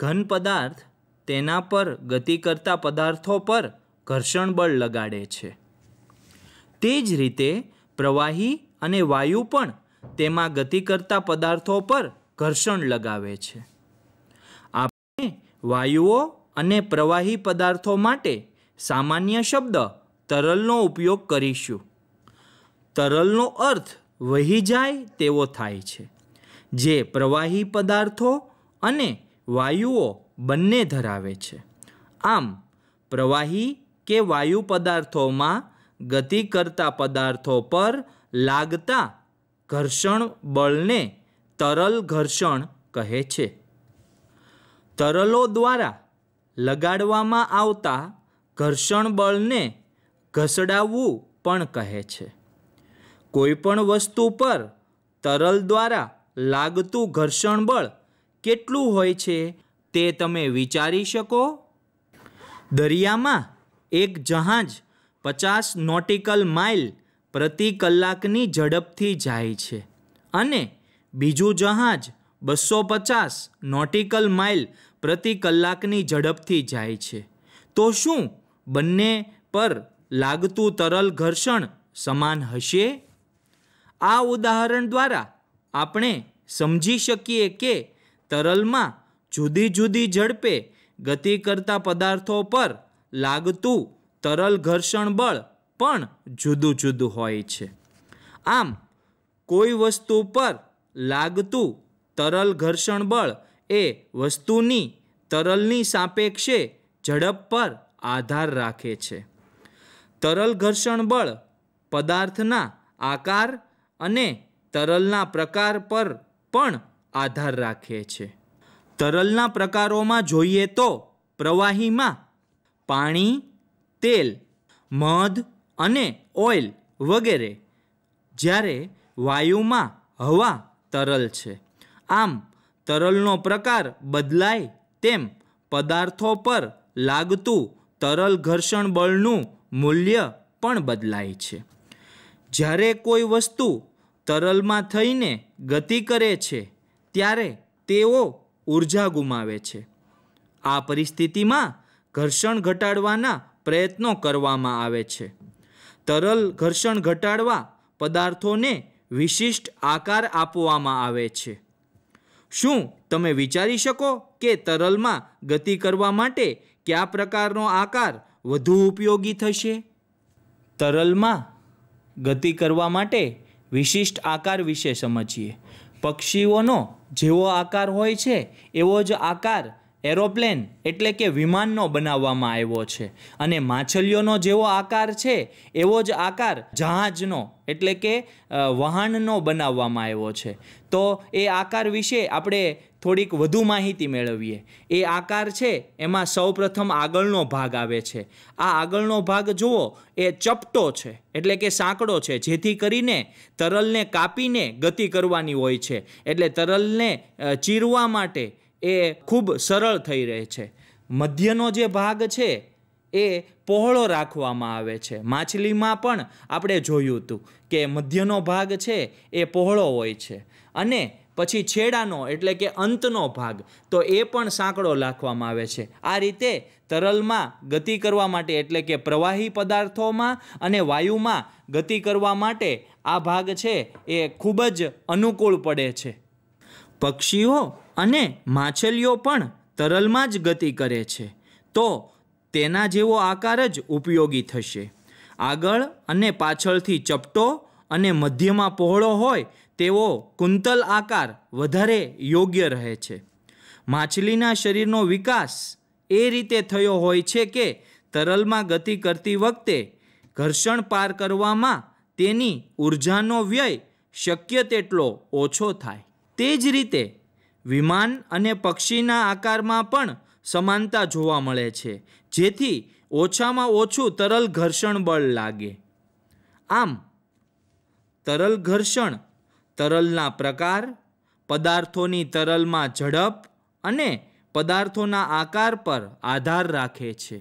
ઘન પદાર્થ તેના પર ગતિ કરતા પદાર્થો પર ઘર્ષણ બળ લગાડે છે તે જ રીતે પ્રવાહી અને વાયુ પણ તેમાં ગતિ કરતા પદાર્થો પર ઘર્ષણ લગાવે છે આપણે વાયુઓ અને પ્રવાહી પદાર્થો માટે સામાન્ય શબ્દ તરલનો ઉપયોગ કરીશું તરલનો અર્થ વહી જાય તેવો થાય છે જે પ્રવાહી પદાર્થો અને વાયુઓ બંને ધરાવે છે આમ પ્રવાહી કે વાયુ પદાર્થોમાં ગતિ કરતા પદાર્થો પર લાગતા ઘર્ષણ બળને તરલ ઘર્ષણ કહે છે તરલો દ્વારા લગાડવામાં આવતા ઘર્ષણ બળને ઘસડાવવું પણ કહે છે કોઈપણ વસ્તુ પર તરલ દ્વારા લાગતું ઘર્ષણ બળ કેટલું હોય છે તે તમે વિચારી શકો દરિયામાં એક જહાજ પચાસ નોટિકલ માઇલ પ્રતિ કલાકની ઝડપથી જાય છે અને બીજું જહાજ બસો પચાસ નોટિકલ માઇલ પ્રતિ કલાકની ઝડપથી જાય છે તો શું બંને પર લાગતું તરલ ઘર્ષણ સમાન હશે આ ઉદાહરણ દ્વારા આપણે સમજી શકીએ કે તરલમાં જુદી જુદી ઝડપે ગતિ કરતા પદાર્થો પર લાગતું તરલ ઘર્ષણ બળ પણ જુદું જુદું હોય છે આમ કોઈ વસ્તુ પર લાગતું તરલ ઘર્ષણ બળ એ વસ્તુની તરલની સાપેક્ષે ઝડપ પર આધાર રાખે છે તરલ ઘર્ષણ બળ પદાર્થના આકાર અને તરલના પ્રકાર પર પણ આધાર રાખે છે તરલના પ્રકારોમાં જોઈએ તો પ્રવાહીમાં પાણી તેલ મધ અને ઓઇલ વગેરે જ્યારે વાયુમાં હવા તરલ છે આમ તરલનો પ્રકાર બદલાય તેમ પદાર્થો પર લાગતું તરલ ઘર્ષણ બળનું મૂલ્ય પણ બદલાય છે જ્યારે કોઈ વસ્તુ તરલમાં થઈને ગતિ કરે છે ત્યારે તેઓ ઉર્જા ગુમાવે છે આ પરિસ્થિતિમાં ઘર્ષણ ઘટાડવાના પ્રયત્નો કરવામાં આવે છે તરલ ઘર્ષણ ઘટાડવા પદાર્થોને વિશિષ્ટ આકાર આપવામાં આવે છે શું તમે વિચારી શકો કે તરલમાં ગતિ કરવા માટે કયા પ્રકારનો આકાર વધુ ઉપયોગી થશે તરલમાં ગતિ કરવા માટે વિશિષ્ટ આકાર વિશે સમજીએ પક્ષીઓનો જેવો આકાર હોય છે એવો જ આકાર એરોપ્લેન એટલે કે વિમાનનો બનાવવામાં આવ્યો છે અને માછલીઓનો જેવો આકાર છે એવો જ આકાર જહાજનો એટલે કે વહાણનો બનાવવામાં આવ્યો છે તો એ આકાર વિશે આપણે થોડીક વધુ માહિતી મેળવીએ એ આકાર છે એમાં સૌપ્રથમ આગળનો ભાગ આવે છે આ આગળનો ભાગ જુઓ એ ચપટો છે એટલે કે સાંકડો છે જેથી કરીને તરલને કાપીને ગતિ કરવાની હોય છે એટલે તરલને ચીરવા માટે એ ખૂબ સરળ થઈ રહે છે મધ્યનો જે ભાગ છે એ પહોળો રાખવામાં આવે છે માછલીમાં પણ આપણે જોયું હતું કે મધ્યનો ભાગ છે એ પહોળો હોય છે અને પછી છેડાનો એટલે કે અંતનો ભાગ તો એ પણ સાંકડો રાખવામાં આવે છે આ રીતે તરલમાં ગતિ કરવા માટે એટલે કે પ્રવાહી પદાર્થોમાં અને વાયુમાં ગતિ કરવા માટે આ ભાગ છે એ ખૂબ જ અનુકૂળ પડે છે પક્ષીઓ અને માછલીઓ પણ તરલમાં જ ગતિ કરે છે તો તેના જેવો આકાર જ ઉપયોગી થશે આગળ અને પાછળથી ચપટો અને મધ્યમાં પહોળો હોય તેવો કુંતલ આકાર વધારે યોગ્ય રહે છે માછલીના શરીરનો વિકાસ એ રીતે થયો હોય છે કે તરલમાં ગતિ કરતી વખતે ઘર્ષણ પાર કરવામાં તેની ઊર્જાનો વ્યય શક્ય તેટલો ઓછો થાય તે જ રીતે વિમાન અને પક્ષીના આકારમાં પણ સમાનતા જોવા મળે છે જેથી ઓછામાં ઓછું તરલ ઘર્ષણ બળ લાગે આમ તરલ ઘર્ષણ તરલના પ્રકાર પદાર્થોની તરલમાં ઝડપ અને પદાર્થોના આકાર પર આધાર રાખે છે